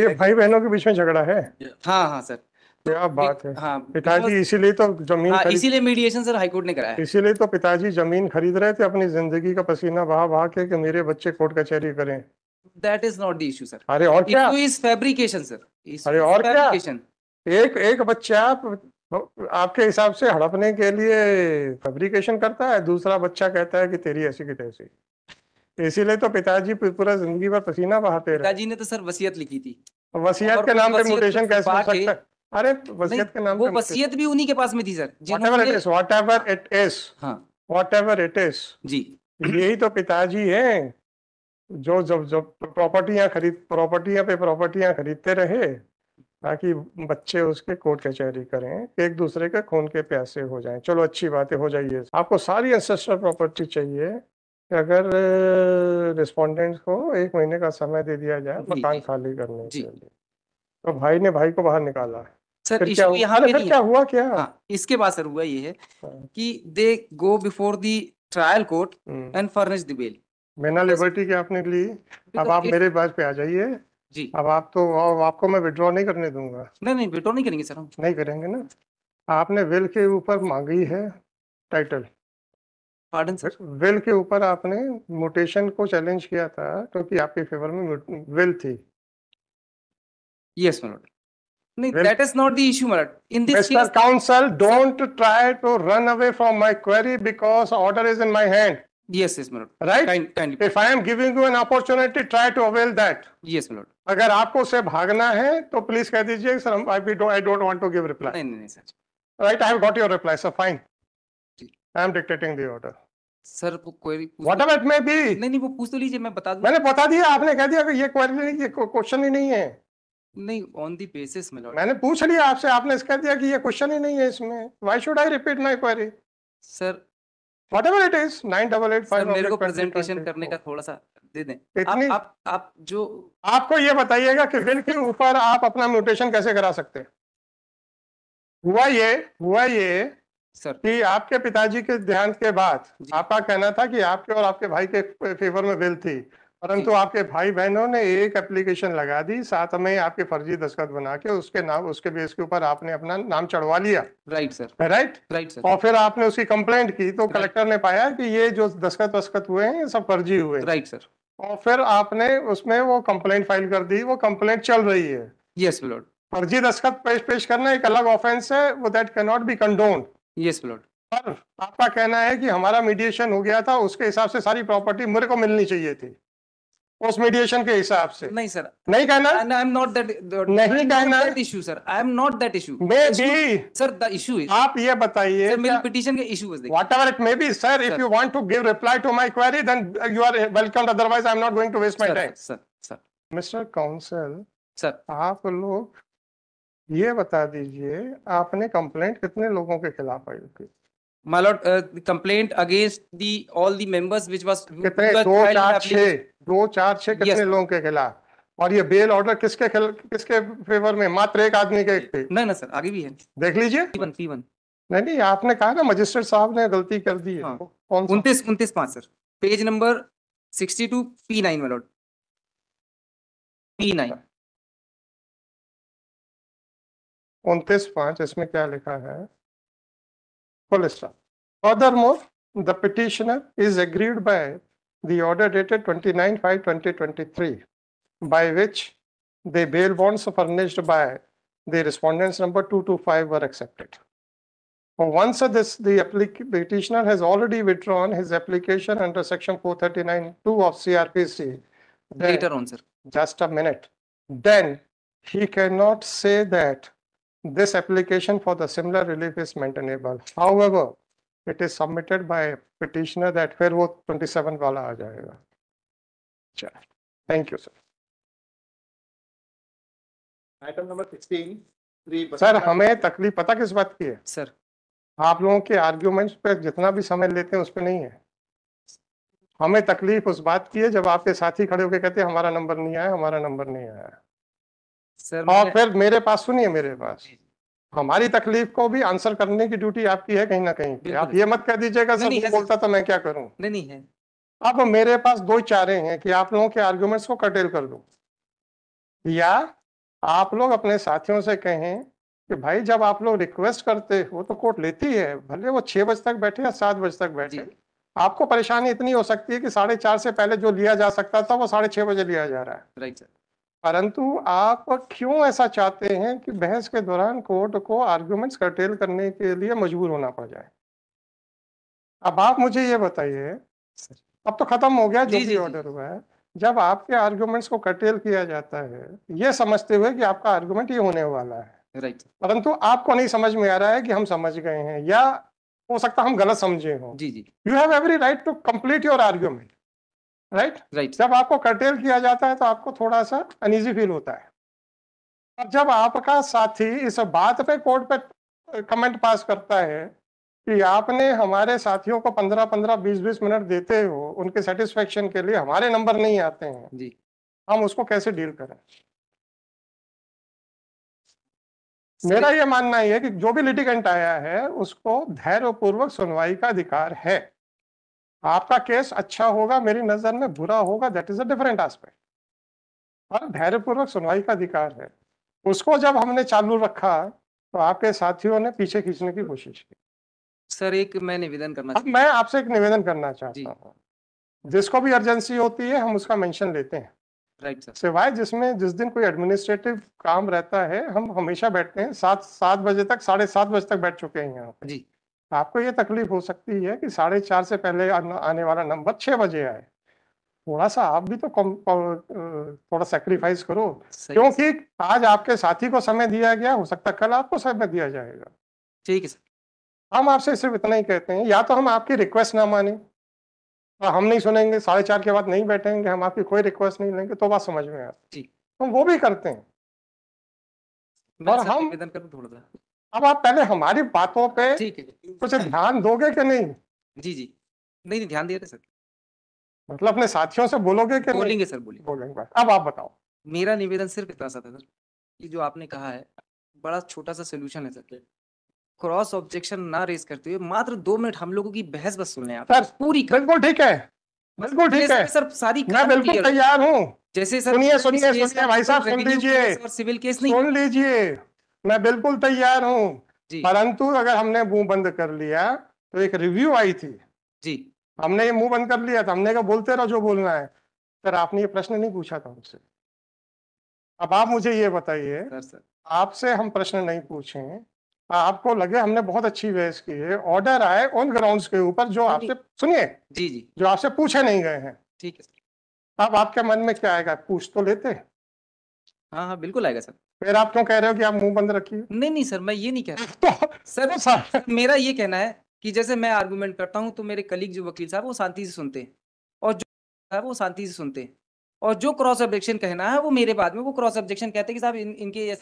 ये भाई बहनों के बीच में झगड़ा है हाँ हाँ सर तो क्या तो बात है हाँ, पिताजी इसीलिए तो जमीन हाँ, इसीलिए मीडिएशन सर हाईकोर्ट ने कराया इसीलिए तो पिताजी जमीन खरीद रहे थे अपनी जिंदगी का पसीना बहा बहा के कि मेरे बच्चे कोर्ट कचहरी करें that is not the issue sir अरे और क्या इज फैब्रिकेशन सर अरे और क्या एक एक बच्चा आपके हिसाब से हड़पने के लिए फैब्रिकेशन करता है दूसरा बच्चा कहता है कि तेरी ऐसी की तैसी इसीलिए तो पिताजी पूरा जिंदगी भर पसीना बहाते रहे पिताजी ने तो सर वसीयत लिखी थी वसीयत के नाम पे म्यूटेशन तो कैसे हो सकता है अरे वसीयत के नाम वो वसीयत भी उन्हीं के पास में थी sir whatever it is whatever it is हां व्हाटएवर इट इज जी यही तो पिताजी हैं जो जब जब प्रॉपर्टियां खरीद प्रॉपर्टियां पे प्रॉपर्टियां खरीदते रहे ताकि बच्चे उसके कोर्ट कचहरी करें एक दूसरे के खून के प्यासे हो जाएं चलो अच्छी बात है हो जाइए आपको सारी एंसेस्टर प्रॉपर्टी चाहिए कि अगर रिस्पोंडेंट को एक महीने का समय दे दिया जाए मकान खाली करने के लिए तो भाई ने भाई को बाहर निकाला सर इशू यहाँ पे क्या हुआ क्या हाँ, इसके बाद सर हुआ ये है हाँ। कि they go before the trial court and furnish the bail मैंने लिबर्टी के आपने ली तो अब आप मेरे पास पे आ जाइए जी अब आप तो अब आपको मैं विड्रॉ नहीं करने दूंगा नहीं नहीं विड्रॉ नहीं करेंगे सर हम नहीं करेंगे ना आपने विल के ऊपर मांगी है टाइटल पार्डन सर वेल के ऊपर आपने म्यूटेशन को चैलेंज किया था क्योंकि तो आपके फेवर में वेल थी यस yes, नहीं that is not the issue madam in this mister counsel don't try to run away from my query because order is in my hand yes yes my lord right kind, kindly if i am giving you an opportunity try to avail that yes my lord agar aapko se bhagna hai to please keh dijiye sir i don't i don't want to give reply nahi nahi sir right i have got your reply sir fine I am dictating the order sir वो query whatever it may be नहीं नहीं वो पूछ तो लीजिए मैं बता दूं मैंने बता दिया आपने कह दिया कि ये क्वेरी नहीं ये क्वेश्चन ही नहीं है नहीं ऑन द बेसिस में मैंने पूछ लिया आपसे आपने इसका कह दिया कि ये क्वेश्चन ही नहीं है इसमें why should I repeat my query sir whatever it is 9885 मेरे को प्रेजेंटेशन करने का थोड़ा सा दे दें आप, आप आप जो आपको ये बताइएगा कि विल के ऊपर आप अपना म्यूटेशन कैसे करा सकते हैं हुआ ये हुआ ये सर कि आपके पिताजी के देहांत के बाद आपका कहना था कि आपके और आपके भाई के फेवर में बिल थी परंतु आपके भाई बहनों ने एक एप्लीकेशन लगा दी साथ में आपके फर्जी दस्खत बना के उसके नाम उसके बेस के ऊपर आपने अपना नाम चढ़वा लिया right sir right right sir और फिर आपने उसकी कंप्लेंट की तो कलेक्टर ने पाया कि ये जो दस्खत वस्खत हुए हैं ये सब फर्जी हुए राइट सर और फिर आपने उसमें वो कंप्लेंट फाइल कर दी वो कंप्लेंट चल रही है यस yes, लॉर्ड फर्जी दस्खत पेश पेश करना एक अलग ऑफेंस है वो that cannot be condoned ये स्लॉट पर आपका कहना है कि हमारा मीडिएशन हो गया था उसके हिसाब से सारी प्रॉपर्टी मेरे को मिलनी चाहिए थी उस मीडिएशन के हिसाब से नहीं सर नहीं कहना आई एम नॉट दैट नहीं कहना that issue sir I am not that issue may be sir the issue is आप ये बताइए सर मेरी पिटीशन के issue is whatever it may be sir if you want to give reply to my query then you are welcome otherwise I am not going to waste my time sir sir mister counsel sir आप लोग ये बता दीजिए आपने complaint कितने लोगों के खिलाफ फाइल की my lord uh, the complaint against the all the members कितने दो चार छः दो चार छः कितने yes. लोगों के खिलाफ और ये बेल ऑर्डर किसके खिल, किसके फेवर में मात्र एक आदमी के थे नहीं ना सर आगे भी है देख लीजिए नहीं नहीं आपने कहा ना मजिस्ट्रेट साहब ने गलती कर दी है हाँ। कौन उनतीस उनतीस पाँच sir page number sixty two P nine वालोट पी नाइन उनतीस पांच इसमें क्या लिखा है full stop furthermore the petitioner is agreed by the order dated 29 5 2023 by which the bail bonds furnished by the respondents number 225 were accepted once this the petitioner has already withdrawn his application under section 439 2 of crpc later on sir just a minute then he cannot say that This application for the similar relief is maintainable. However, it is submitted by petitioner that फिर wo 27 wala aa jayega acha thank you sir item number 16 sir हमें तकलीफ पता किस बात की है sir आप लोगों के आर्ग्यूमेंट्स पे जितना भी समय लेते हैं उस पर नहीं है हमें तकलीफ उस बात की है जब आपके साथी खड़े होकर कहते हैं हमारा नंबर नहीं आया हमारा नंबर नहीं आया सर और फिर मेरे पास सुनिए मेरे पास हमारी तकलीफ को भी आंसर करने की ड्यूटी आपकी है कहीं ना कहीं आप ये मत कह दीजिएगा सर बोलता तो मैं क्या करूँ नहीं नहीं है अब मेरे पास दो चारे हैं कि आप लोगों के आर्ग्यूमेंट्स को कटेल कर दो या आप लोग अपने साथियों से कहें कि भाई जब आप लोग रिक्वेस्ट करते हो तो कोर्ट लेती है भले वो छह बजे तक बैठे या सात बजे तक बैठे आपको परेशानी इतनी हो सकती है कि साढ़े चार से पहले जो लिया जा सकता था वो साढ़े छह बजे लिया जा रहा है राइट सर परंतु आप क्यों ऐसा चाहते हैं कि बहस के दौरान कोर्ट को आर्ग्यूमेंट्स कर्टेल करने के लिए मजबूर होना पड़ जाए अब आप मुझे ये बताइए अब तो खत्म हो गया जो भी ऑर्डर हुआ है जब आपके आर्ग्यूमेंट्स को कर्टेल किया जाता है ये समझते हुए कि आपका आर्ग्यूमेंट ये होने वाला है परंतु आपको नहीं समझ में आ रहा है कि हम समझ गए हैं या हो सकता हम गलत समझे हों जी जी you have every right to complete your argument right right जब आपको कर्टेल किया जाता है तो आपको थोड़ा सा अनइजी फील होता है अब जब आपका साथी इस बात पे कोर्ट पे कमेंट पास करता है कि आपने हमारे साथियों को पंद्रह पंद्रह बीस बीस मिनट देते हो उनके सेटिस्फेक्शन के लिए हमारे नंबर नहीं आते हैं जी हम उसको कैसे डील करें मेरा यह मानना है कि जो भी लिटिगेंट आया है उसको धैर्यपूर्वक सुनवाई का अधिकार है आपका केस अच्छा होगा मेरी नजर में बुरा होगा that is a different aspect पर धैर्यपूर्वक सुनवाई का अधिकार है उसको जब हमने चालू रखा तो आपके साथियों ने पीछे खींचने की कोशिश की सर एक मैं निवेदन करना अब मैं आपसे एक निवेदन करना चाहता हूँ जिसको भी अर्जेंसी होती है हम उसका मेंशन लेते हैं राइट सर सिवाय जिसमें जिस दिन कोई एडमिनिस्ट्रेटिव काम रहता है हम हमेशा बैठते हैं सात सात बजे तक साढ़े सात बजे तक बैठ चुके हैं यहाँ जी आपको ये तकलीफ हो सकती है कि साढ़े चार से पहले आने वाला नंबर छः बजे आए थोड़ा सा आप भी तो कम थोड़ा सेक्रीफाइस करो क्योंकि आज आपके साथी को समय दिया गया हो सकता है कल आपको समय दिया जाएगा ठीक है सर हम आपसे सिर्फ इतना ही कहते हैं या तो हम आपकी रिक्वेस्ट ना माने तो हम नहीं सुनेंगे साढ़े चार के बाद नहीं बैठेंगे हम आपकी कोई रिक्वेस्ट नहीं लेंगे तो बात समझ में आती हम वो भी करते हैं और हम थोड़ा सा अब आप पहले हमारी बातों पे ठीक है कुछ ध्यान दोगे कि नहीं जी जी नहीं नहीं ध्यान दिया रहे सर मतलब अपने साथियों से बोलोगे कि बोलेंगे सर बोलेंगे बोलेंगे अब आप बताओ मेरा निवेदन सिर्फ इतना सा था सर कि जो आपने कहा है बड़ा छोटा सा सोल्यूशन है सर क्रॉस ऑब्जेक्शन ना रेस करते हुए मात्र दो मिनट हम लोगों की बहस बस सुन लें सर पूरी बिल्कुल ठीक है बिल्कुल ठीक है सर सारी मैं बिल्कुल तैयार हूँ जैसे सर सुनिए सुनिए सुनिए भाई साहब सुन लीजिए सिविल केस नहीं सुन लीजिए मैं बिल्कुल तैयार हूँ परंतु अगर हमने मुंह बंद कर लिया तो एक रिव्यू आई थी जी हमने ये मुंह बंद कर लिया था हमने कहा बोलते रहो जो बोलना है सर आपने ये प्रश्न नहीं पूछा था मुझसे अब आप मुझे ये बताइए आपसे हम प्रश्न नहीं पूछे आपको लगे हमने बहुत अच्छी बहस की है ऑर्डर आए ऑन ग्राउंड के ऊपर जो हाँ आपसे सुनिए जी जी जो आपसे पूछे नहीं गए हैं ठीक है अब आपके मन में क्या आएगा पूछ तो लेते हैं हाँ, हाँ, बिल्कुल आएगा सर। फिर आप क्यों कह रहे हो कि आप मुंह बंद रखिए? नहीं, नहीं सर, मैं ये नहीं कह रहा। तो सर तो सर मेरा ये कहना है कि जैसे मैं आर्गुमेंट करता हूँ, तो मेरे कलीग जो वकील साहब, वो शांति से सुनते हैं और जो साहब वो शांति से सुनते हैं। और जो क्रॉस ऑब्जेक्शन कहना है वो मेरे बाद में वो क्रॉस ऑब्जेक्शन कहते हैं कि साहब इन, इनके ये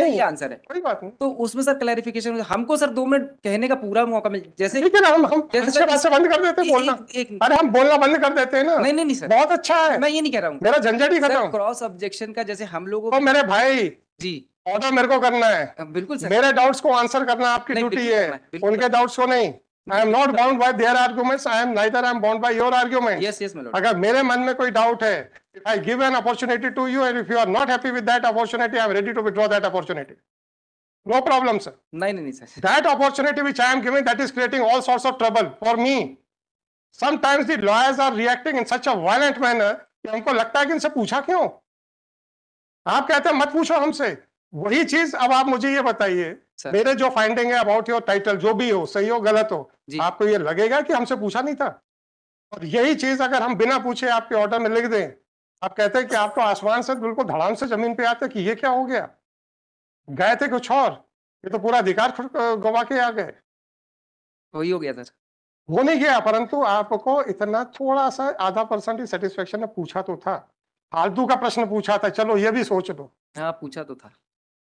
नहीं आंसर है कोई बात नहीं तो उसमें सर क्लैरिफिकेशन हमको सर दो मिनट कहने का पूरा मौका मिल जैसे हम हम जैसे बात से बंद कर देते हैं बोलना एक अरे हम बोलना बंद कर देते हैं ना नहीं नहीं सर बहुत अच्छा है मैं ये नहीं कह रहा हूँ मेरा झंझट ही खत्म क्रॉस ऑब्जेक्शन का जैसे हम लोगों मेरे भाई जी ऑर्डर तो मेरे को करना है बिल्कुल सर मेरे डाउट्स को आंसर करना आपकी ड्यूटी है उनके डाउट्स को नहीं I am not bound by their arguments I am neither I am bound by your argument अगर मेरे मन में कोई डाउट है if I give an opportunity to you and if you are not happy with that opportunity I am ready to withdraw that opportunity no problem sir नहीं नहीं sir that opportunity which I am giving that is creating all sorts of trouble for me sometimes the lawyers are reacting in such a violent manner कि हमको लगता है कि इनसे पूछा क्यों आप कहते हैं मत पूछो हमसे वही चीज अब आप मुझे ये बताइए मेरे जो फाइंडिंग है अबाउट योर टाइटल जो भी हो सही हो गलत हो आपको ये लगेगा कि हमसे पूछा नहीं था और यही चीज अगर हम बिना पूछे आपके ऑर्डर में लिख दें आप कहते हैं कि आप तो आसमान से बिल्कुल धड़ाम से जमीन पे आते कि ये क्या हो गया गए थे कुछ और ये तो पूरा अधिकार गवा के आ गए वही हो गया था वो नहीं गया परंतु आपको इतना थोड़ा सा आधा परसेंट सेटिस्फेक्शन पूछा तो था फालतू का प्रश्न पूछा था चलो ये भी सोच लो हाँ पूछा तो था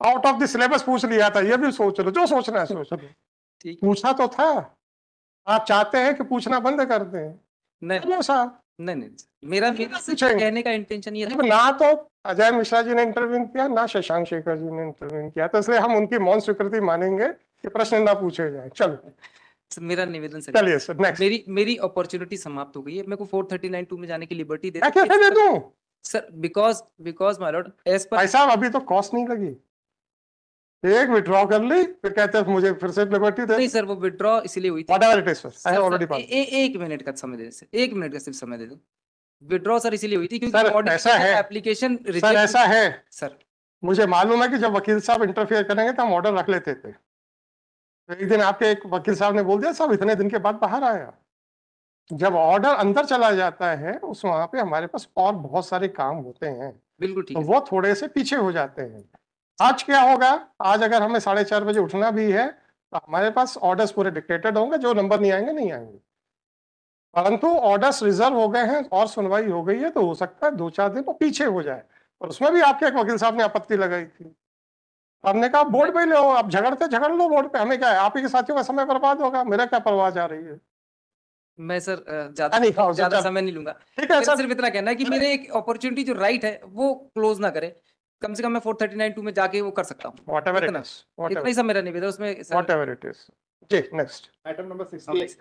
आउट ऑफ द सिलेबस पूछ लिया था ये भी सोच लो जो सोचना है सोच लो पूछा तो था आप चाहते हैं कि पूछना बंद कर दें नहीं नहीं नहीं मेरा कहने का इंटेंशन ये था ना तो अजय मिश्रा जी ने इंटरव्यू किया ना शशांक शेखर जी ने इंटरव्यू किया तो इसलिए हम उनकी मौन स्वीकृति मानेंगे कि प्रश्न ना पूछे जाए चलो मेरा निवेदन सर चलिए सर नेक्स्ट मेरी मेरी अपॉर्चुनिटी समाप्त हो गई है मेरे को में जाने की लिबर्टी दे दे दूं sir because because my lord as per भाई साहब अभी तो कॉस्ट नहीं लगी एक विड्रॉ कर ली फिर कहते हैं मुझे फिर से लिबर्टी दे नहीं सर वो विड्रॉ इसलिए हुई थी whatever it is sir I have already pass एक मिनट का समय दे दे सर एक मिनट का सिर्फ समय दे दो विड्रॉ सर इसीलिए हुई थी क्योंकि ऐसा है एप्लीकेशन सर ऐसा है सर मुझे मालूम है कि जब वकील साहब इंटरफेयर करेंगे तो हम ऑर्डर रख लेते थे तो एक दिन आपके एक वकील साहब ने बोल दिया साहब इतने दिन के बाद बाहर आया जब ऑर्डर अंदर चला जाता है उस वहां पे हमारे पास और बहुत सारे काम होते हैं बिल्कुल ठीक तो है। वो थोड़े से पीछे हो जाते हैं आज क्या होगा आज अगर हमें साढ़े चार बजे उठना भी है तो हमारे पास ऑर्डर्स पूरे डिक्टेटेड होंगे जो नंबर नहीं आएंगे नहीं आएंगे परंतु ऑर्डर्स रिजर्व हो गए हैं और सुनवाई हो गई है तो हो सकता है दो चार दिन वो तो पीछे हो जाए और उसमें भी आपके एक वकील साहब ने आपत्ति लगाई थी हमने कहा बोर्ड पे लो आप झगड़ते झगड़ लो बोर्ड पे हमें क्या है आप ही के साथियों का समय बर्बाद होगा मेरा क्या परवाह जा रही है मैं सर ज्यादा हाँ, ज्यादा समय नहीं लूंगा ठीक है सर सिर्फ इतना कहना है कि मेरे एक अपॉर्चुनिटी जो राइट है वो क्लोज ना करे कम से कम मैं फोर थर्टी नाइन टू में जाके वो कर सकता हूँ इतना ही सब मेरा निवेदन उसमें जी नेक्स्ट आइटम नंबर सिक्स